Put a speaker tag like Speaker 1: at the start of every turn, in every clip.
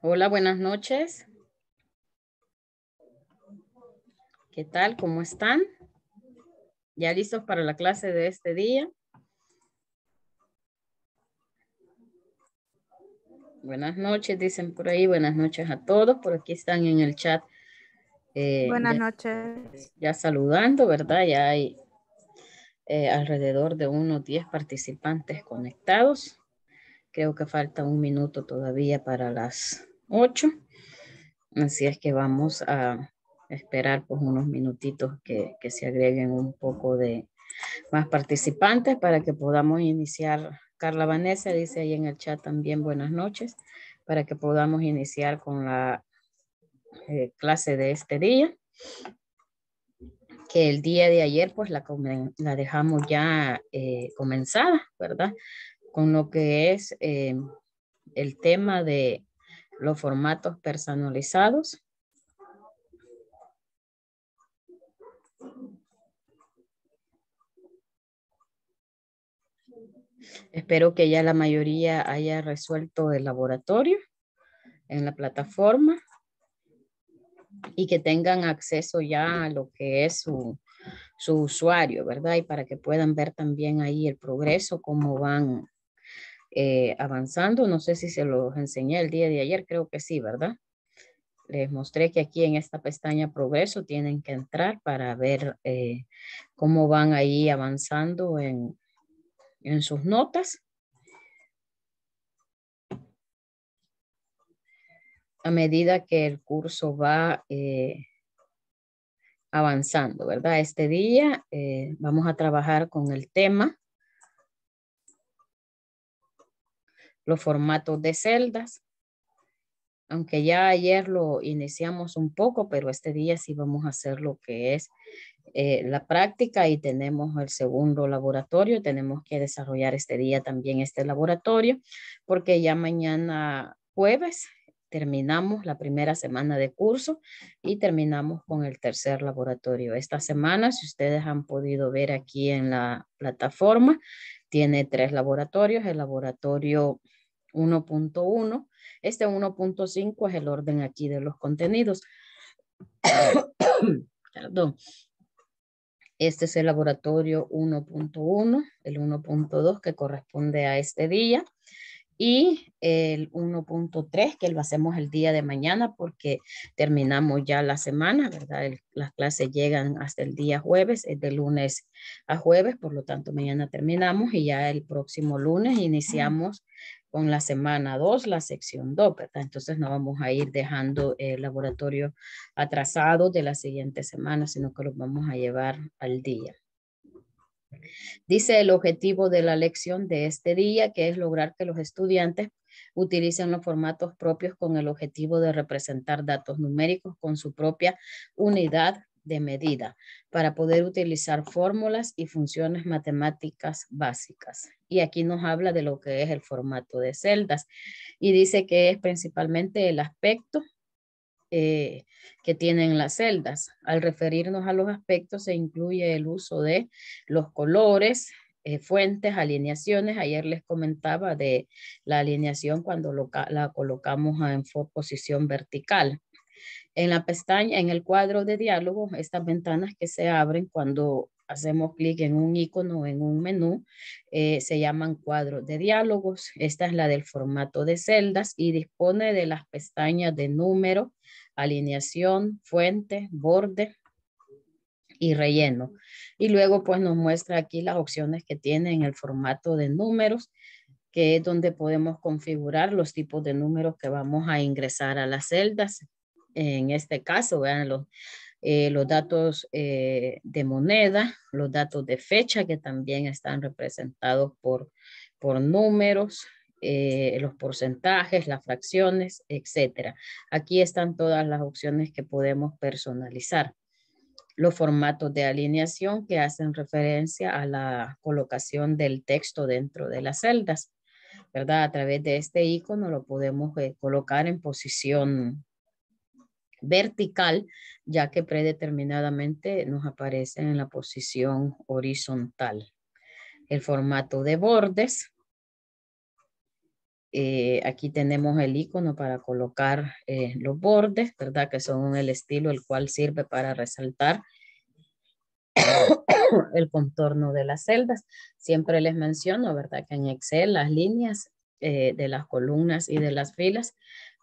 Speaker 1: Hola, buenas noches. ¿Qué tal? ¿Cómo están? ¿Ya listos para la clase de este día? Buenas noches, dicen por ahí. Buenas noches a todos. Por aquí están en el chat. Eh, buenas
Speaker 2: noches.
Speaker 1: Ya saludando, ¿verdad? Ya hay eh, alrededor de unos 10 participantes conectados. Creo que falta un minuto todavía para las 8. Así es que vamos a esperar pues, unos minutitos que, que se agreguen un poco de más participantes para que podamos iniciar. Carla Vanessa dice ahí en el chat también buenas noches para que podamos iniciar con la eh, clase de este día. Que el día de ayer pues la, la dejamos ya eh, comenzada, ¿verdad? con lo que es eh, el tema de los formatos personalizados. Espero que ya la mayoría haya resuelto el laboratorio en la plataforma y que tengan acceso ya a lo que es su, su usuario, ¿verdad? Y para que puedan ver también ahí el progreso, cómo van eh, avanzando. No sé si se los enseñé el día de ayer, creo que sí, ¿verdad? Les mostré que aquí en esta pestaña progreso tienen que entrar para ver eh, cómo van ahí avanzando en, en sus notas. A medida que el curso va eh, avanzando, ¿verdad? Este día vamos a trabajar con el tema los formatos de celdas, aunque ya ayer lo iniciamos un poco, pero este día sí vamos a hacer lo que es eh, la práctica y tenemos el segundo laboratorio, tenemos que desarrollar este día también este laboratorio, porque ya mañana jueves terminamos la primera semana de curso y terminamos con el tercer laboratorio. Esta semana, si ustedes han podido ver aquí en la plataforma, tiene tres laboratorios, el laboratorio 1.1. Este 1.5 es el orden aquí de los contenidos. Perdón. Este es el laboratorio 1.1, el 1.2 que corresponde a este día y el 1.3 que lo hacemos el día de mañana porque terminamos ya la semana, ¿verdad? las clases llegan hasta el día jueves, es de lunes a jueves, por lo tanto mañana terminamos y ya el próximo lunes iniciamos con la semana 2, la sección 2, ¿verdad? Entonces no vamos a ir dejando el laboratorio atrasado de la siguiente semana, sino que lo vamos a llevar al día. Dice el objetivo de la lección de este día, que es lograr que los estudiantes utilicen los formatos propios con el objetivo de representar datos numéricos con su propia unidad de medida para poder utilizar fórmulas y funciones matemáticas básicas. Y aquí nos habla de lo que es el formato de celdas y dice que es principalmente el aspecto eh, que tienen las celdas. Al referirnos a los aspectos se incluye el uso de los colores, eh, fuentes, alineaciones. Ayer les comentaba de la alineación cuando la colocamos en posición vertical. En la pestaña, en el cuadro de diálogo, estas ventanas que se abren cuando hacemos clic en un icono en un menú, eh, se llaman cuadros de diálogos. Esta es la del formato de celdas y dispone de las pestañas de número, alineación, fuente, borde y relleno. Y luego pues nos muestra aquí las opciones que tiene en el formato de números, que es donde podemos configurar los tipos de números que vamos a ingresar a las celdas en este caso, vean los, eh, los datos eh, de moneda, los datos de fecha que también están representados por, por números, eh, los porcentajes, las fracciones, etc. Aquí están todas las opciones que podemos personalizar. Los formatos de alineación que hacen referencia a la colocación del texto dentro de las celdas. ¿verdad? A través de este icono lo podemos colocar en posición vertical, ya que predeterminadamente nos aparece en la posición horizontal. El formato de bordes. Eh, aquí tenemos el icono para colocar eh, los bordes, ¿verdad? Que son el estilo el cual sirve para resaltar el contorno de las celdas. Siempre les menciono, ¿verdad? Que en Excel las líneas eh, de las columnas y de las filas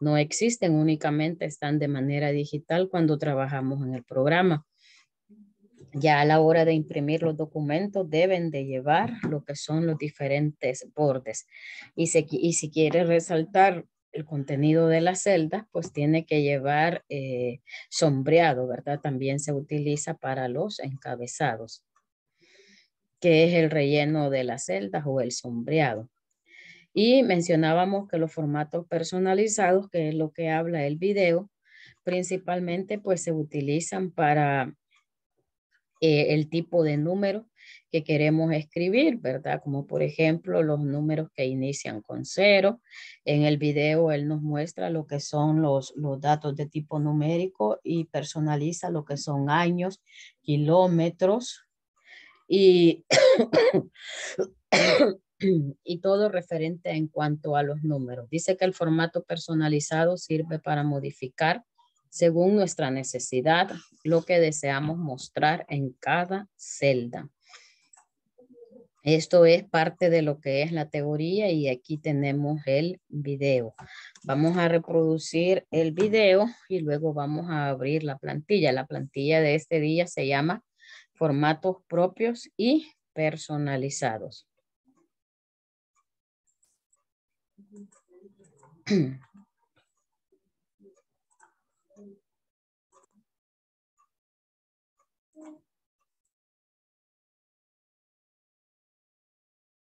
Speaker 1: no existen, únicamente están de manera digital cuando trabajamos en el programa. Ya a la hora de imprimir los documentos deben de llevar lo que son los diferentes bordes. Y, si quiere resaltar el contenido de las celdas, pues tiene que llevar eh, sombreado, ¿verdad? También se utiliza para los encabezados, que es el relleno de las celdas o el sombreado. Y mencionábamos que los formatos personalizados, que es lo que habla el video, principalmente pues se utilizan para eh, el tipo de número que queremos escribir, ¿verdad? Como por ejemplo los números que inician con cero. En el video él nos muestra lo que son los, los datos de tipo numérico y personaliza lo que son años, kilómetros y y todo referente en cuanto a los números. Dice que el formato personalizado sirve para modificar según nuestra necesidad lo que deseamos mostrar en cada celda. Esto es parte de lo que es la teoría y aquí tenemos el video. Vamos a reproducir el video y luego vamos a abrir la plantilla. La plantilla de este día se llama formatos propios y personalizados.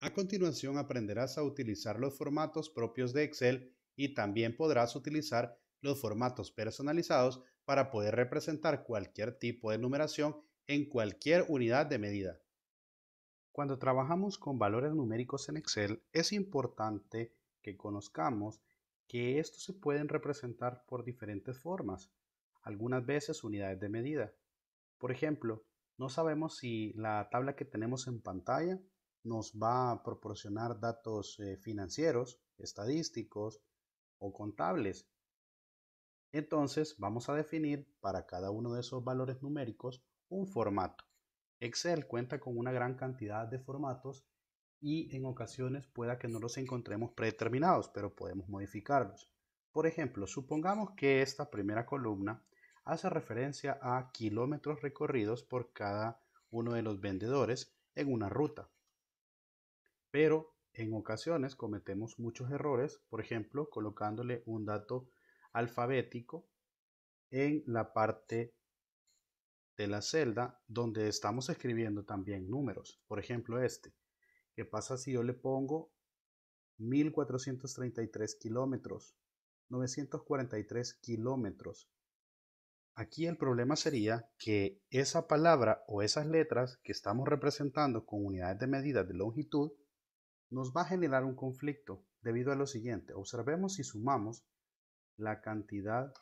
Speaker 2: A continuación aprenderás a utilizar los formatos propios de Excel y también podrás utilizar los formatos personalizados para poder representar cualquier tipo de numeración en cualquier unidad de medida. Cuando trabajamos con valores numéricos en Excel es importante que conozcamos que estos se pueden representar por diferentes formas, algunas veces unidades de medida. Por ejemplo, no sabemos si la tabla que tenemos en pantalla nos va a proporcionar datos eh, financieros, estadísticos o contables. Entonces vamos a definir para cada uno de esos valores numéricos un formato. Excel cuenta con una gran cantidad de formatos y en ocasiones pueda que no los encontremos predeterminados, pero podemos modificarlos. Por ejemplo, supongamos que esta primera columna hace referencia a kilómetros recorridos por cada uno de los vendedores en una ruta. Pero en ocasiones cometemos muchos errores, por ejemplo, colocándole un dato alfabético en la parte de la celda donde estamos escribiendo también números, por ejemplo este. ¿Qué pasa si yo le pongo 1433 kilómetros? 943 kilómetros. Aquí el problema sería que esa palabra o esas letras que estamos representando con unidades de medida de longitud nos va a generar un conflicto debido a lo siguiente. Observemos si sumamos la cantidad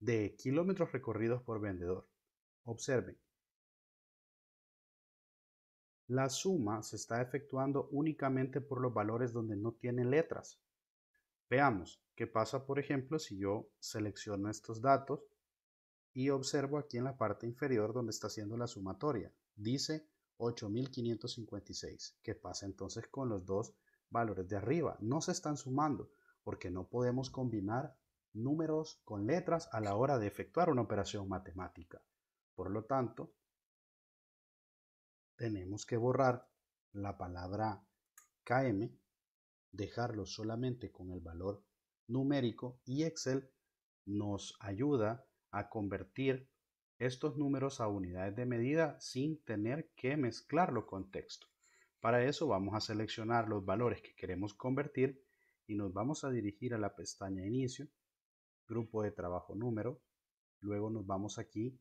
Speaker 2: de kilómetros recorridos por vendedor. Observen, la suma se está efectuando únicamente por los valores donde no tienen letras. Veamos qué pasa, por ejemplo, si yo selecciono estos datos y observo aquí en la parte inferior donde está haciendo la sumatoria. Dice 8556. ¿Qué pasa entonces con los dos valores de arriba? No se están sumando porque no podemos combinar números con letras a la hora de efectuar una operación matemática. Por lo tanto, tenemos que borrar la palabra KM, dejarlo solamente con el valor numérico y Excel nos ayuda a convertir estos números a unidades de medida sin tener que mezclarlo con texto. Para eso vamos a seleccionar los valores que queremos convertir y nos vamos a dirigir a la pestaña Inicio, Grupo de Trabajo Número. Luego nos vamos aquí,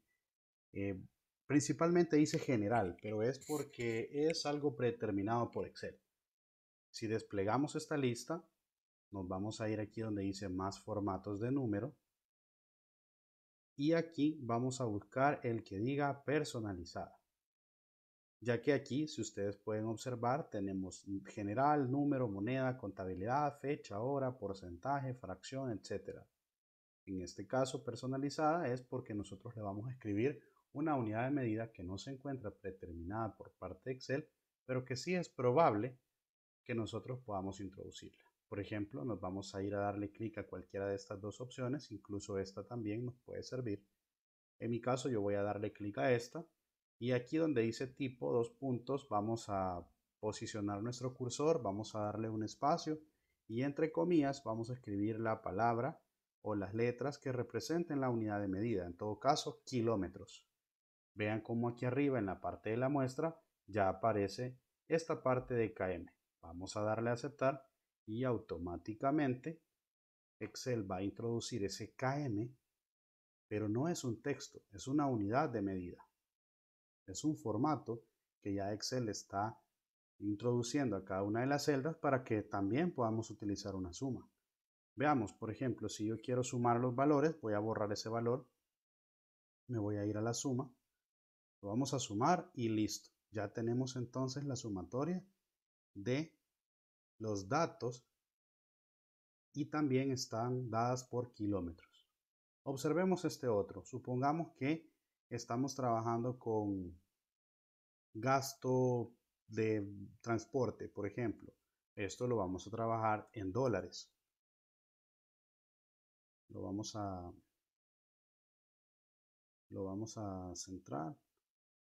Speaker 2: eh, Principalmente dice general, pero es porque es algo predeterminado por Excel. Si desplegamos esta lista, nos vamos a ir aquí donde dice más formatos de número. Y aquí vamos a buscar el que diga personalizada. Ya que aquí, si ustedes pueden observar, tenemos general, número, moneda, contabilidad, fecha, hora, porcentaje, fracción, etc. En este caso, personalizada es porque nosotros le vamos a escribir una unidad de medida que no se encuentra determinada por parte de Excel, pero que sí es probable que nosotros podamos introducirla. Por ejemplo, nos vamos a ir a darle clic a cualquiera de estas dos opciones, incluso esta también nos puede servir. En mi caso yo voy a darle clic a esta y aquí donde dice tipo, dos puntos, vamos a posicionar nuestro cursor, vamos a darle un espacio y entre comillas vamos a escribir la palabra o las letras que representen la unidad de medida, en todo caso kilómetros. Vean cómo aquí arriba en la parte de la muestra ya aparece esta parte de KM. Vamos a darle a aceptar y automáticamente Excel va a introducir ese KM, pero no es un texto, es una unidad de medida. Es un formato que ya Excel está introduciendo a cada una de las celdas para que también podamos utilizar una suma. Veamos, por ejemplo, si yo quiero sumar los valores, voy a borrar ese valor, me voy a ir a la suma, lo vamos a sumar y listo. Ya tenemos entonces la sumatoria de los datos y también están dadas por kilómetros. Observemos este otro. Supongamos que estamos trabajando con gasto de transporte, por ejemplo. Esto lo vamos a trabajar en dólares. Lo vamos a lo vamos a centrar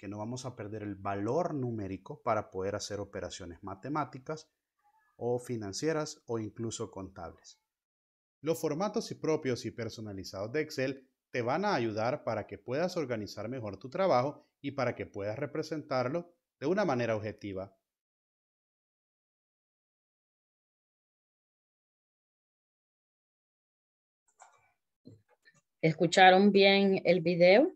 Speaker 2: que no vamos a perder el valor numérico para poder hacer operaciones matemáticas o financieras o incluso contables. Los formatos propios y personalizados de Excel te van a ayudar para que puedas organizar mejor tu trabajo y para que puedas representarlo de una manera objetiva.
Speaker 3: ¿Escucharon bien el video?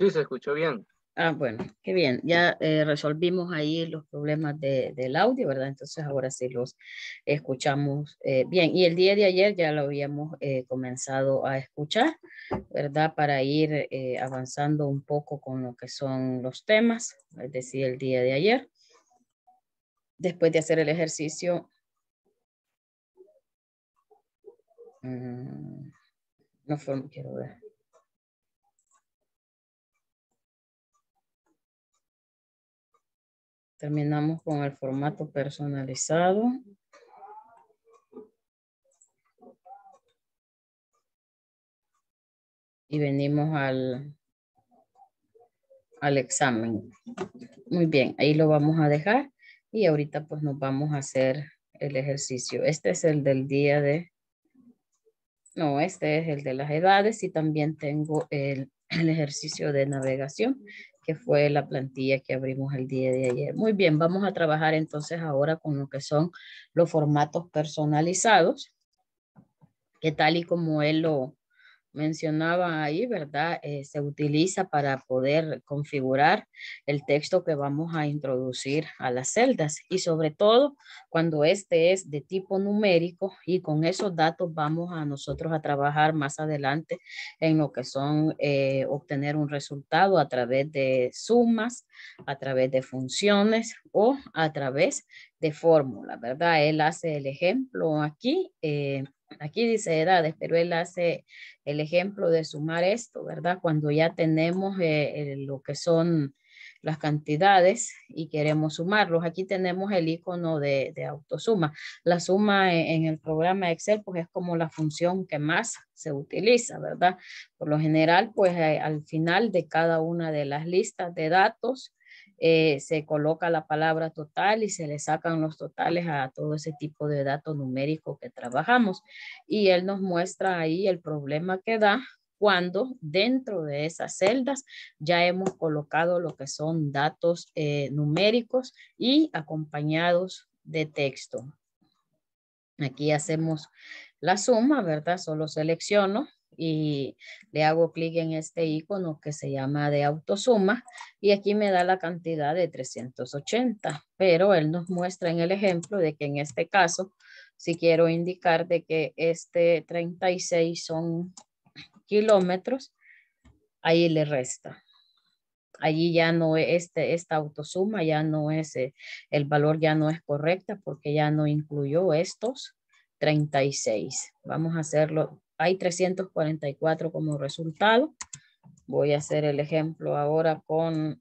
Speaker 2: Sí, se escuchó bien.
Speaker 1: Ah, bueno, qué bien. Ya eh, resolvimos ahí los problemas de, del audio, ¿verdad? Entonces ahora sí los escuchamos eh, bien. Y el día de ayer ya lo habíamos eh, comenzado a escuchar, ¿verdad? Para ir avanzando un poco con lo que son los temas, es decir, el día de ayer. Después de hacer el ejercicio...
Speaker 3: Mm, no fue, quiero ver. Terminamos con el formato personalizado. Y venimos al,
Speaker 1: al examen. Muy bien, ahí lo vamos a dejar. Y ahorita pues nos vamos a hacer el ejercicio. Este es el del día de... No, este es el de las edades y también tengo el, el ejercicio de navegación que fue la plantilla que abrimos el día de ayer. Muy bien, vamos a trabajar entonces ahora con lo que son los formatos personalizados, que tal y como él lo, mencionaba ahí, ¿verdad? Eh, se utiliza para poder configurar el texto que vamos a introducir a las celdas y sobre todo cuando este es de tipo numérico y con esos datos vamos a nosotros a trabajar más adelante en lo que son eh, obtener un resultado a través de sumas, a través de funciones o a través de fórmulas, ¿verdad? Él hace el ejemplo aquí. Eh, Aquí dice edades, pero él hace el ejemplo de sumar esto, ¿verdad? Cuando ya tenemos eh, lo que son las cantidades y queremos sumarlos. Aquí tenemos el icono de, de autosuma. La suma e, en, el programa Excel pues, es como la función que más se utiliza, ¿verdad? Por lo general, pues eh, al final de cada una de las listas de datos eh, se coloca la palabra total y se le sacan los totales a todo ese tipo de datos numéricos que trabajamos. Y él nos muestra ahí el problema que da cuando dentro de esas celdas ya hemos colocado lo que son datos eh, numéricos y acompañados de texto. Aquí hacemos la suma, ¿verdad? Solo selecciono y le hago clic en este icono que se llama de autosuma y aquí me da la cantidad de 380, pero él nos muestra en el ejemplo de que en este caso, si quiero indicar de que este 36 son kilómetros, ahí le resta. Allí ya no e, este, esta autosuma ya no es, eh, el valor ya no es correcta porque ya no incluyó estos 36. Vamos a hacerlo hay 344 como resultado. Voy a hacer el ejemplo ahora con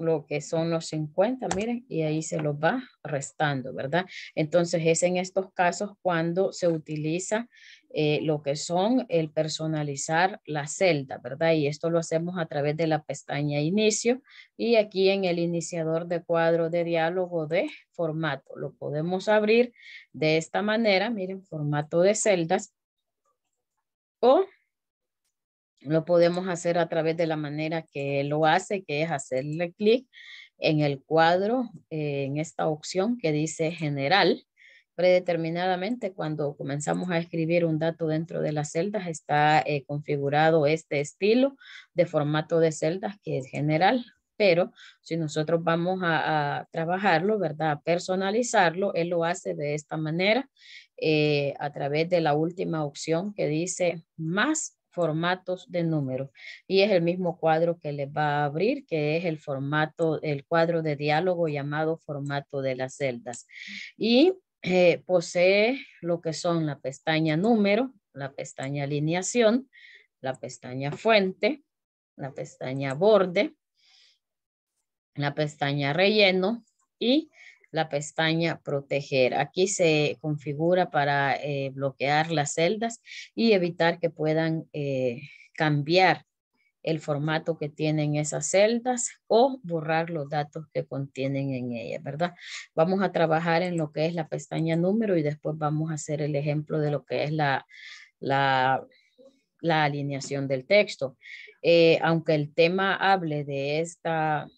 Speaker 1: lo que son los 50, miren, y ahí se los va restando, ¿verdad? Entonces es en estos casos cuando se utiliza eh, lo que son el personalizar la celda, ¿verdad? Y esto lo hacemos a través de la pestaña inicio y aquí en el iniciador de cuadro de diálogo de formato. Lo podemos abrir de esta manera, miren, formato de celdas o lo podemos hacer a través de la manera que lo hace, que es hacerle clic en el cuadro, eh, en esta opción que dice general. Predeterminadamente, cuando comenzamos a escribir un dato dentro de las celdas, está eh, configurado este estilo de formato de celdas que es general, pero si nosotros vamos a, trabajarlo, ¿verdad? A personalizarlo, él lo hace de esta manera eh, a través de la última opción que dice más formatos de números. Y es el mismo cuadro que les va a abrir, que es el formato, el cuadro de diálogo llamado formato de las celdas. Y eh, posee lo que son la pestaña número, la pestaña alineación, la pestaña fuente, la pestaña borde, la pestaña relleno y la pestaña proteger. Aquí se configura para eh, bloquear las celdas y evitar que puedan eh, cambiar el formato que tienen esas celdas o borrar los datos que contienen en ellas, ¿verdad? Vamos a trabajar en lo que es la pestaña número y después vamos a hacer el ejemplo de lo que es la, la, alineación del texto. Eh, aunque el tema hable de esta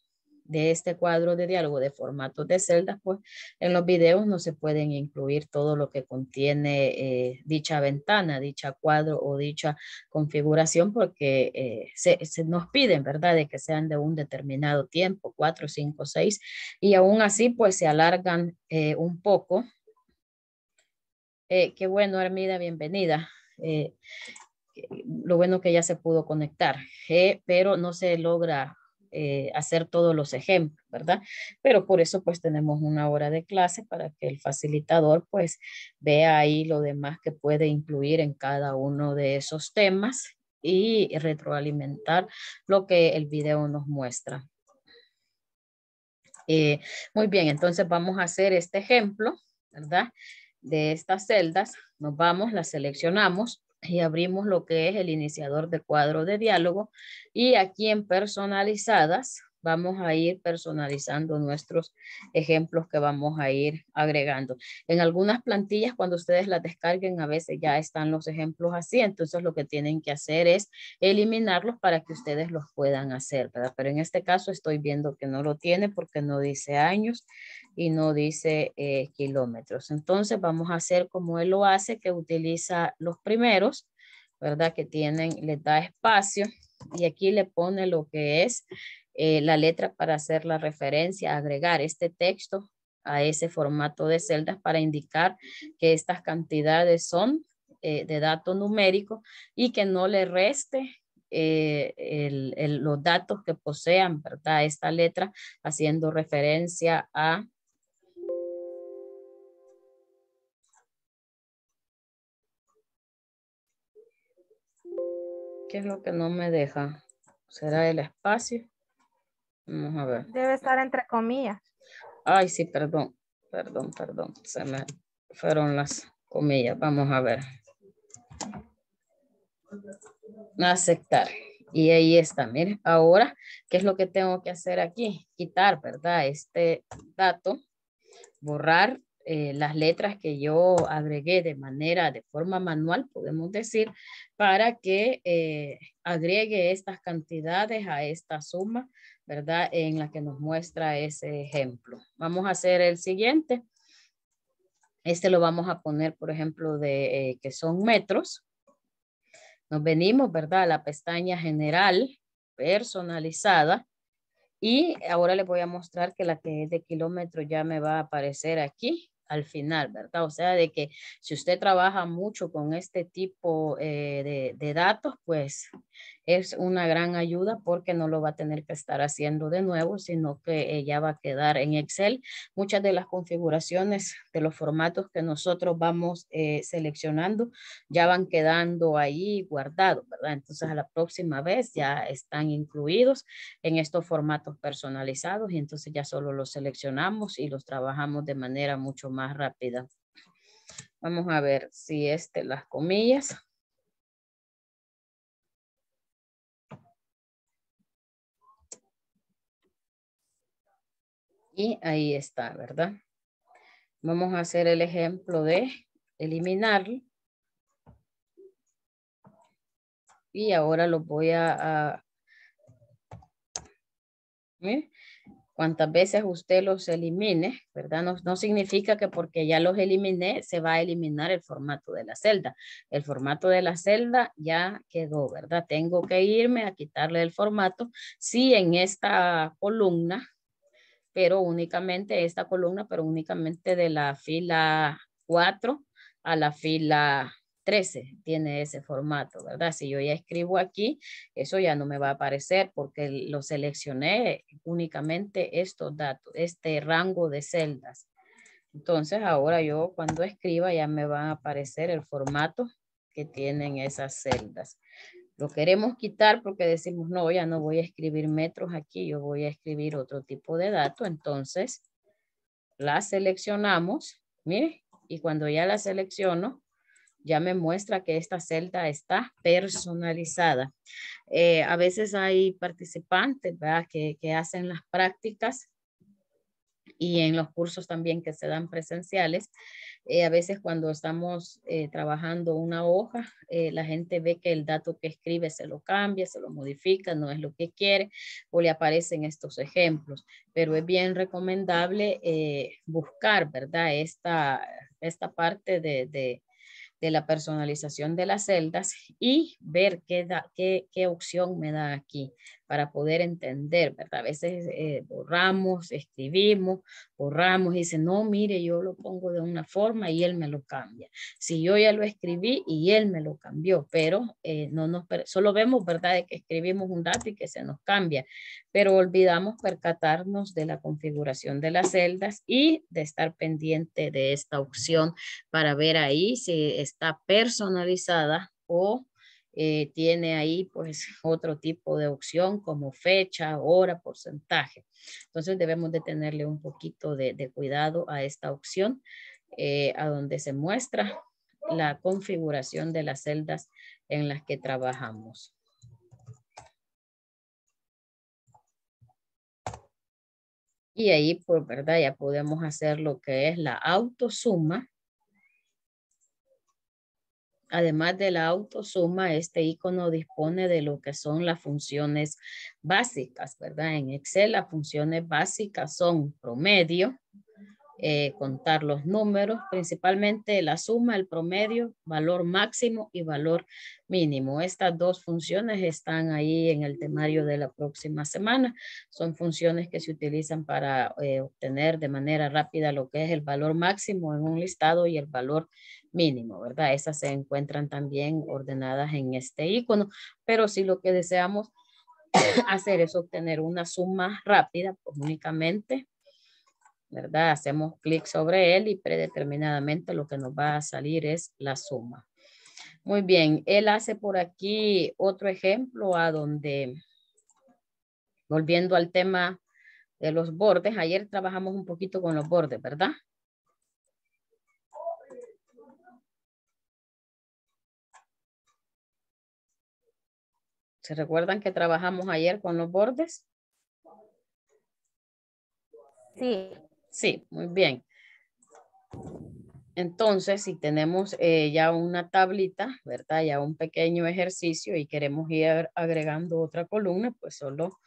Speaker 1: de este cuadro de diálogo de formato de celdas, pues en los videos no se pueden incluir todo lo que contiene eh, dicha ventana, dicha cuadro o dicha configuración, porque eh, se, nos piden, ¿verdad?, de que sean de un determinado tiempo, cuatro, cinco, seis, y aún así, pues se alargan eh, un poco. qué bueno, Armida, bienvenida lo bueno que ya se pudo conectar, pero no se logra eh, hacer todos los ejemplos, ¿verdad? Pero por eso pues tenemos una hora de clase para que el facilitador pues vea ahí lo demás que puede incluir en cada uno de esos temas y retroalimentar lo que el video nos muestra. Eh, muy bien, entonces vamos a hacer este ejemplo, ¿verdad? De estas celdas, nos vamos, las seleccionamos y abrimos lo que es el iniciador de cuadro de diálogo y aquí en personalizadas Vamos a ir personalizando nuestros ejemplos que vamos a ir agregando. En algunas plantillas, cuando ustedes las descarguen, a veces ya están los ejemplos así. Entonces, lo que tienen que hacer es eliminarlos para que ustedes los puedan hacer, ¿verdad? Pero en este caso estoy viendo que no lo tiene porque no dice años y no dice eh, kilómetros. Entonces, vamos a hacer como él lo hace, que utiliza los primeros, ¿verdad? Que tienen, les da espacio y aquí le pone lo que es eh, la letra para hacer la referencia, agregar este texto a ese formato de celdas para indicar que estas cantidades son eh, de dato numérico y que no le reste eh, los datos que posean ¿verdad? esta letra haciendo referencia a ¿Qué es lo que no me deja? ¿Será el espacio? Vamos a ver. Debe estar entre comillas. Ay, sí, perdón, perdón, perdón. Se me fueron las comillas. Vamos a ver. Aceptar. Y ahí está, mire. Ahora, ¿qué es lo que tengo que hacer aquí? Quitar, ¿verdad? Este dato, borrar eh, las letras que yo agregué de manera, de forma manual, podemos decir, para que eh, agregue estas cantidades a esta suma, ¿verdad? En la que nos muestra ese ejemplo. Vamos a hacer el siguiente. Este lo vamos a poner, por ejemplo, de eh, que son metros. Nos venimos, ¿verdad? A la pestaña general, personalizada. Y ahora les voy a mostrar que la que es de kilómetro ya me va a aparecer aquí al final, ¿verdad? O sea, de que si usted trabaja mucho con este tipo eh, de, de, datos, pues es una gran ayuda porque no lo va a tener que estar haciendo de nuevo, sino que ya va a quedar en Excel. Muchas de las configuraciones de los formatos que nosotros vamos eh, seleccionando ya van quedando ahí guardados, ¿verdad? Entonces a la próxima vez ya están incluidos en estos formatos personalizados y entonces ya solo los seleccionamos y los trabajamos de manera mucho más rápida. Vamos a ver si este, las comillas. Y ahí está, ¿verdad? Vamos a hacer el ejemplo de eliminar. Y ahora lo voy a... ¿eh? Cuántas veces usted los elimine, ¿verdad? No, no significa que porque ya los eliminé, se va a eliminar el formato de la celda. El formato de la celda ya quedó, ¿verdad? Tengo que irme a quitarle el formato. Si en esta columna pero únicamente esta columna, pero únicamente de la fila 4 a la fila 13 tiene ese formato, ¿verdad? Si yo ya escribo aquí, eso ya no me va a aparecer porque lo seleccioné únicamente estos datos, este rango de celdas. Entonces ahora yo cuando escriba ya me va a aparecer el formato que tienen esas celdas. Lo queremos quitar porque decimos, no, ya no voy a escribir metros aquí, yo voy a escribir otro tipo de dato. Entonces, la seleccionamos, mire, y cuando ya la selecciono, ya me muestra que esta celda está personalizada. Eh, a veces hay participantes Que, que hacen las prácticas y en los cursos también que se dan presenciales, eh, a veces cuando estamos eh, trabajando una hoja, eh, la gente ve que el dato que escribe se lo cambia, se lo modifica, no es lo que quiere o le aparecen estos ejemplos. Pero es bien recomendable buscar, ¿verdad? Esta, parte de, de, la personalización de las celdas y ver qué, qué, qué opción me da aquí para poder entender, ¿verdad? A veces eh, borramos, escribimos, borramos y dice, no, mire, yo lo pongo de una forma y él me lo cambia. Si yo ya lo escribí y él me lo cambió, pero eh, no nos, solo vemos, ¿verdad?, de que escribimos un dato y que se nos cambia, pero olvidamos percatarnos de la configuración de las celdas y de estar pendiente de esta opción para ver ahí si está personalizada o eh, tiene ahí pues otro tipo de opción como fecha, hora, porcentaje. Entonces debemos de tenerle un poquito de, cuidado a esta opción eh, a donde se muestra la configuración de las celdas en las que trabajamos. Y ahí, por pues, verdad, ya podemos hacer lo que es la autosuma Además de la autosuma, este icono dispone de lo que son las funciones básicas, ¿verdad? En Excel las funciones básicas son promedio, eh, contar los números, principalmente la suma, el promedio, valor máximo y valor mínimo. Estas dos funciones están ahí en el temario de la próxima semana. Son funciones que se utilizan para eh, obtener de manera rápida lo que es el valor máximo en un listado y el valor mínimo, ¿verdad? Esas se encuentran también ordenadas en este icono, pero si lo que deseamos hacer es obtener una suma rápida, pues únicamente ¿verdad? Hacemos clic sobre él y predeterminadamente lo que nos va a salir es la suma. Muy bien, él hace por aquí otro ejemplo a donde, volviendo al tema de los bordes, ayer trabajamos un poquito con los bordes, ¿verdad? ¿Se recuerdan que trabajamos ayer con los bordes? Sí. Sí, muy bien. Entonces, si tenemos eh, ya una tablita, ¿verdad? Ya un pequeño ejercicio y queremos ir agregando otra columna, pues solo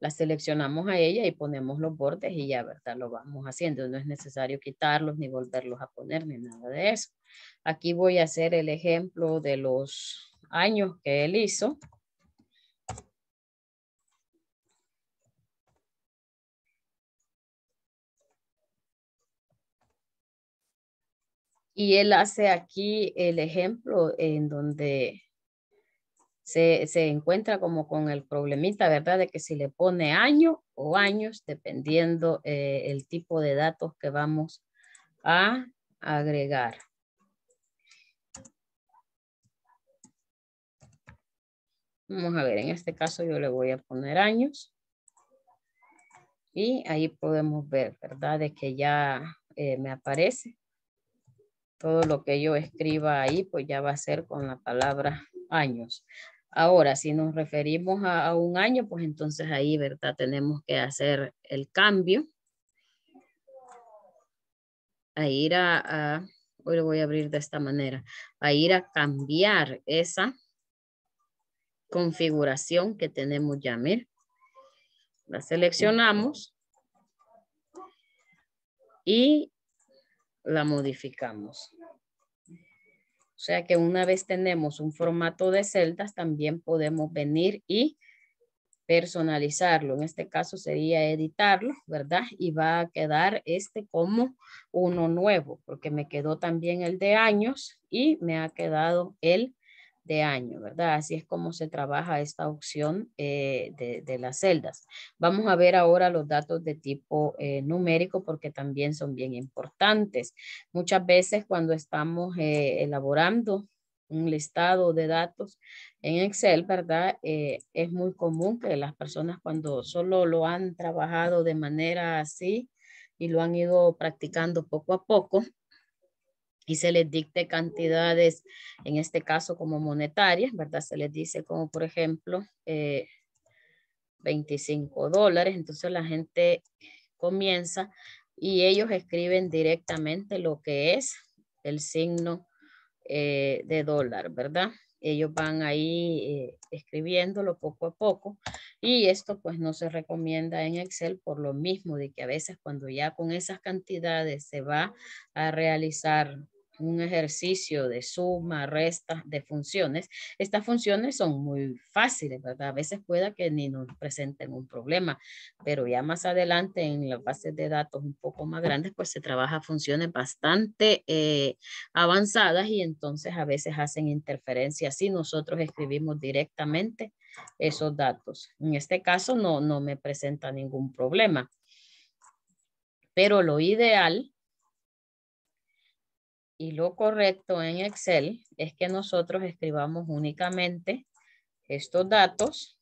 Speaker 1: la seleccionamos a ella y ponemos los bordes y ya, ¿verdad? Lo vamos haciendo. No es necesario quitarlos ni volverlos a poner ni nada de eso. Aquí voy a hacer el ejemplo de los años que él hizo. Y él hace aquí el ejemplo en donde se, encuentra como con el problemita, ¿verdad? De que si le pone año o años, dependiendo eh, el tipo de datos que vamos a agregar. Vamos a ver, en este caso yo le voy a poner años. Y ahí podemos ver, ¿verdad? De que ya eh, me aparece todo lo que yo escriba ahí, pues ya va a ser con la palabra años. Ahora, si nos referimos a, un año, pues entonces ahí, ¿verdad? Tenemos que hacer el cambio. A ir a, hoy lo voy a abrir de esta manera, a ir a cambiar esa configuración que tenemos ya, mira. La seleccionamos y la modificamos. O sea que una vez tenemos un formato de celdas, también podemos venir y personalizarlo. En este caso sería editarlo, ¿verdad? Y va a quedar este como uno nuevo, porque me quedó también el de años y me ha quedado el de año, ¿verdad? Así es como se trabaja esta opción eh, de, las celdas. Vamos a ver ahora los datos de tipo eh, numérico porque también son bien importantes. Muchas veces cuando estamos eh, elaborando un listado de datos en Excel, ¿verdad? es muy común que las personas cuando solo lo han trabajado de manera así y lo han ido practicando poco a poco, y se les dicte cantidades, en este caso como monetarias, ¿verdad? Se les dice como por ejemplo 25 eh, dólares, entonces la gente comienza y ellos escriben directamente lo que es el signo eh, de dólar, ¿verdad? Ellos van ahí eh, escribiéndolo poco a poco y esto pues no se recomienda en Excel por lo mismo de que a veces cuando ya con esas cantidades se va a realizar un ejercicio de suma, resta de funciones. Estas funciones son muy fáciles, ¿verdad? A veces pueda que ni nos presenten un problema, pero ya más adelante en las bases de datos un poco más grandes, pues se trabaja funciones bastante eh, avanzadas y entonces a veces hacen interferencias si nosotros escribimos directamente esos datos. En este caso no, no me presenta ningún problema. Pero lo ideal y lo correcto en Excel es que nosotros escribamos únicamente estos datos.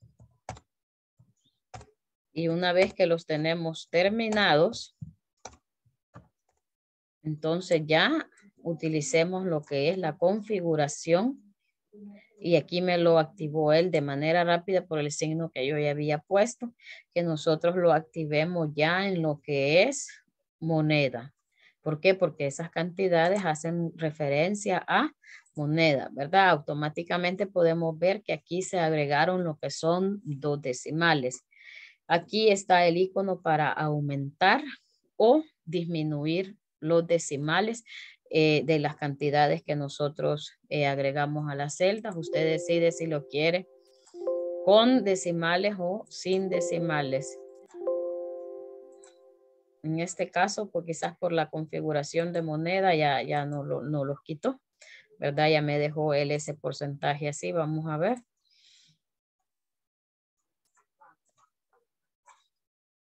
Speaker 1: Y una vez que los tenemos terminados, entonces ya utilicemos lo que es la configuración. Y aquí me lo activó él de manera rápida por el signo que yo ya había puesto, que nosotros lo activemos ya en lo que es moneda. ¿Por qué? Porque esas cantidades hacen referencia a moneda, ¿verdad? Automáticamente podemos ver que aquí se agregaron lo que son dos decimales. Aquí está el icono para aumentar o disminuir los decimales eh, de las cantidades que nosotros eh, agregamos a las celdas. Usted decide si lo quiere con decimales o sin decimales en este caso, pues quizás por la configuración de moneda ya, ya no, lo, no los quitó, ¿verdad? Ya me dejó el ese porcentaje así, vamos a ver.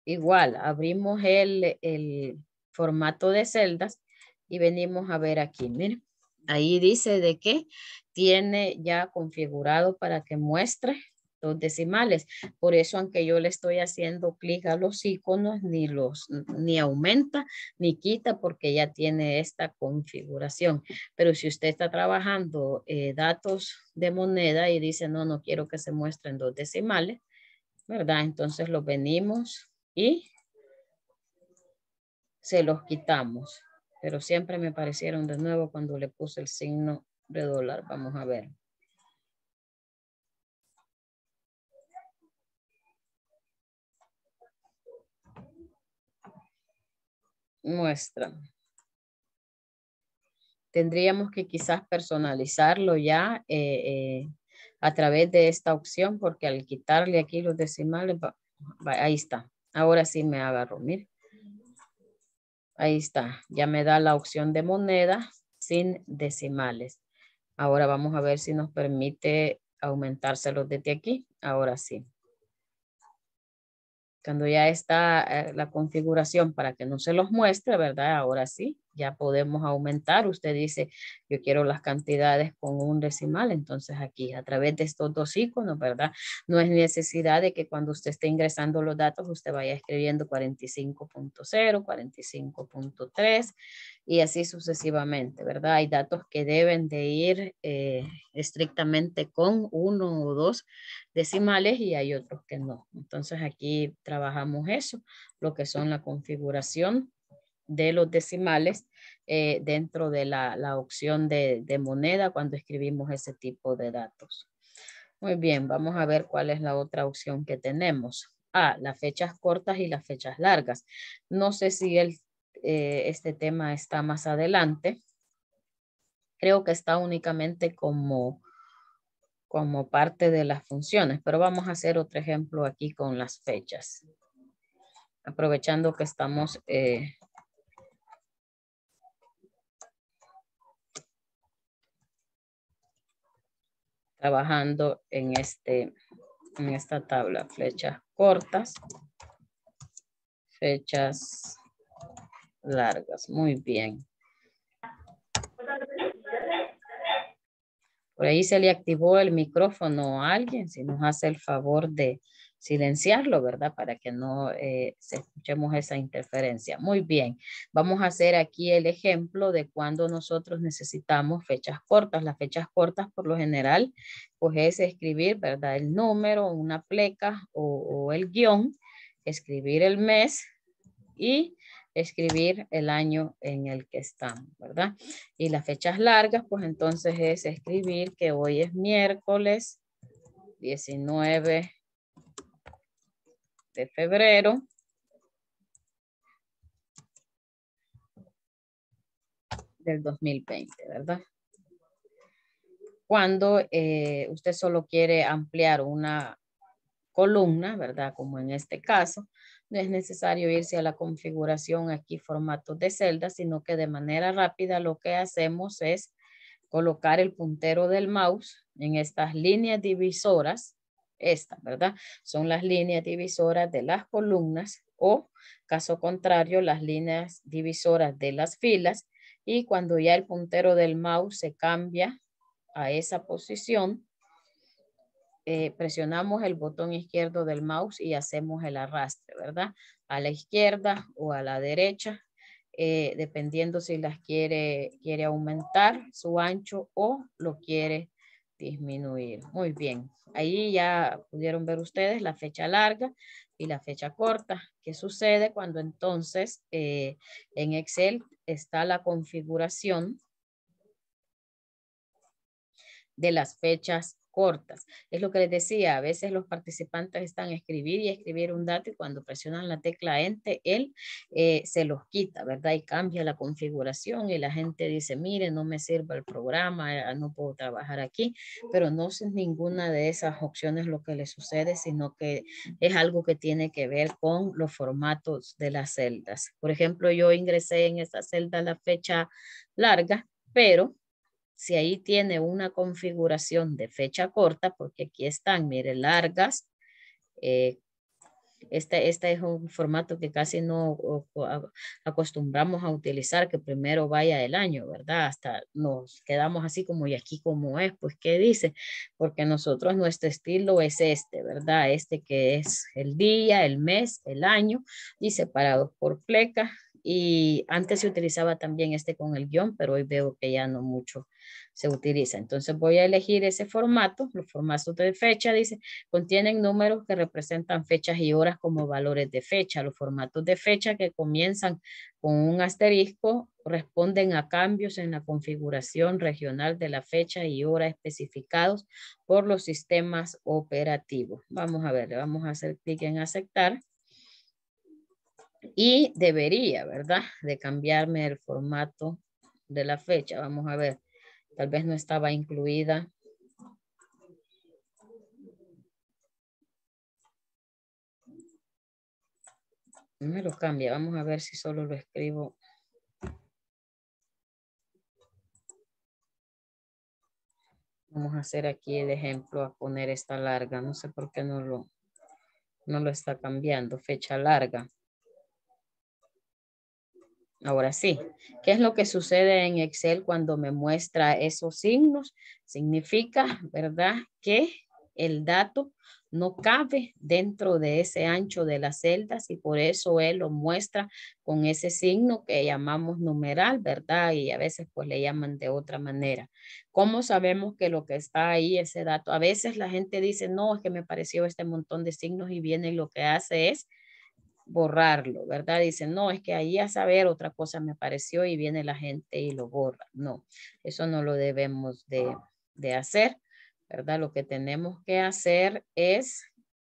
Speaker 1: Igual, abrimos el, el formato de celdas y venimos a ver aquí, miren. Ahí dice de que tiene ya configurado para que muestre dos decimales. Por eso, aunque yo le estoy haciendo clic a los iconos, ni los ni aumenta ni quita porque ya tiene esta configuración. Pero si usted está trabajando eh, datos de moneda y dice, no, no quiero que se muestren dos decimales, ¿verdad? Entonces los venimos y se los quitamos. Pero siempre me parecieron de nuevo cuando le puse el signo de dólar. Vamos a ver. muestra. Tendríamos que quizás personalizarlo ya eh, eh, a través de esta opción porque al quitarle aquí los decimales, ahí está. Ahora sí me agarro, mire. Ahí está, ya me da la opción de moneda sin decimales. Ahora vamos a ver si nos permite aumentárselos desde aquí. Ahora sí. Cuando ya está eh, la configuración para que no se los muestre, ¿verdad? Ahora sí, ya podemos aumentar. Usted dice, yo quiero las cantidades con un decimal, entonces aquí a través de estos dos iconos, ¿verdad? No es necesidad de que cuando usted esté ingresando los datos, usted vaya escribiendo 45.0, 45.3 y así sucesivamente, ¿verdad? Hay datos que deben de ir eh, estrictamente con uno o dos decimales y hay otros que no. Entonces aquí trabajamos eso, lo que son la configuración de los decimales eh, dentro de la, opción de, moneda cuando escribimos ese tipo de datos. Muy bien, vamos a ver cuál es la otra opción que tenemos. Ah, las fechas cortas y las fechas largas. No sé si el, eh, este tema está más adelante. Creo que está únicamente como, como parte de las funciones, pero vamos a hacer otro ejemplo aquí con las fechas aprovechando que estamos eh, trabajando en, este, en esta tabla. Flechas cortas, fechas largas. Muy bien. Por ahí se le activó el micrófono a alguien, si nos hace el favor de silenciarlo, ¿verdad? Para que no se eh, escuchemos esa interferencia. Muy bien, vamos a hacer aquí el ejemplo de cuando nosotros necesitamos fechas cortas. Las fechas cortas, por lo general, pues es escribir, ¿verdad? El número, una pleca o, o el guión, escribir el mes y escribir el año en el que estamos, ¿verdad? Y las fechas largas, pues entonces es escribir que hoy es miércoles 19 de febrero. del 2020, ¿verdad? Cuando eh, usted solo quiere ampliar una columna, ¿verdad? Como en este caso, no es necesario irse a la configuración aquí formato de celda, sino que de manera rápida lo que hacemos es colocar el puntero del mouse en estas líneas divisoras esta, ¿verdad? Son las líneas divisoras de las columnas o, caso contrario, las líneas divisoras de las filas. Y cuando ya el puntero del mouse se cambia a esa posición, eh, presionamos el botón izquierdo del mouse y hacemos el arrastre, ¿verdad? A la izquierda o a la derecha, eh, dependiendo si las quiere, quiere aumentar su ancho o lo quiere disminuir. Muy bien. Ahí ya pudieron ver ustedes la fecha larga y la fecha corta. ¿Qué sucede cuando entonces eh, en Excel está la configuración de las fechas cortas. Es lo que les decía, a veces los participantes están escribir y escribir un dato y cuando presionan la tecla enter, él eh, se los quita, ¿verdad? Y cambia la configuración y la gente dice, mire, no me sirve el programa, eh, no puedo trabajar aquí, pero no es ninguna de esas opciones lo que le sucede, sino que es algo que tiene que ver con los formatos de las celdas. Por ejemplo, yo ingresé en esta celda la fecha larga, pero si ahí tiene una configuración de fecha corta, porque aquí están, mire, largas, eh, este, este, es un formato que casi no acostumbramos a utilizar, que primero vaya el año, ¿verdad? Hasta nos quedamos así como, ¿y aquí como es? Pues, ¿qué dice? Porque nosotros, nuestro estilo es este, ¿verdad? Este que es el día, el mes, el año, y separado por plecas, y antes se utilizaba también este con el guión, pero hoy veo que ya no mucho se utiliza. Entonces voy a elegir ese formato, los formatos de fecha, dice, contienen números que representan fechas y horas como valores de fecha. Los formatos de fecha que comienzan con un asterisco responden a cambios en la configuración regional de la fecha y hora especificados por los sistemas operativos. Vamos a ver, le vamos a hacer clic en aceptar. Y debería, ¿verdad? De cambiarme el formato de la fecha. Vamos a ver. Tal vez no estaba incluida. No me lo cambia. Vamos a ver si solo lo escribo. Vamos a hacer aquí el ejemplo a poner esta larga. No sé por qué no lo, no lo está cambiando. Fecha larga. Ahora sí, ¿qué es lo que sucede en Excel cuando me muestra esos signos? Significa, ¿verdad? Que el dato no cabe dentro de ese ancho de las celdas y por eso él lo muestra con ese signo que llamamos numeral, ¿verdad? Y a veces pues le llaman de otra manera. ¿Cómo sabemos que lo que está ahí, ese dato? A veces la gente dice, no, es que me pareció este montón de signos y viene y lo que hace es borrarlo, ¿verdad? Dicen, no, es que ahí a saber otra cosa me apareció y viene la gente y lo borra. No, eso no lo debemos de, ah. hacer, ¿verdad? Lo que tenemos que hacer es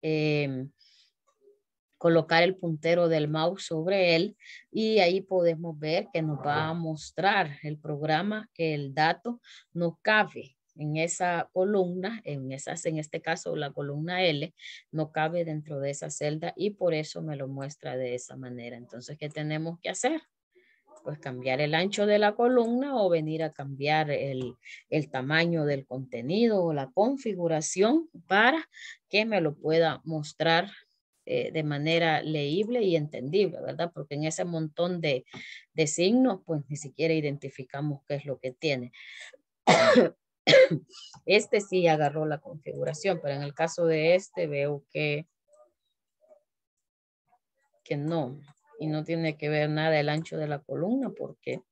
Speaker 1: em, colocar el puntero del mouse sobre él y ahí podemos ver que nos va a mostrar el programa que el dato no cabe, en esa columna, en esas, en este caso la columna L, no cabe dentro de esa celda y por eso me lo muestra de esa manera. Entonces, ¿qué tenemos que hacer? Pues cambiar el ancho de la columna o venir a cambiar el, el tamaño del contenido o la configuración para que me lo pueda mostrar eh, de manera leíble y entendible, ¿verdad? Porque en ese montón de, de signos, pues ni siquiera identificamos qué es lo que tiene. Este sí agarró la configuración, pero en el caso de este veo que, que no. Y no tiene que ver nada el ancho de la columna porque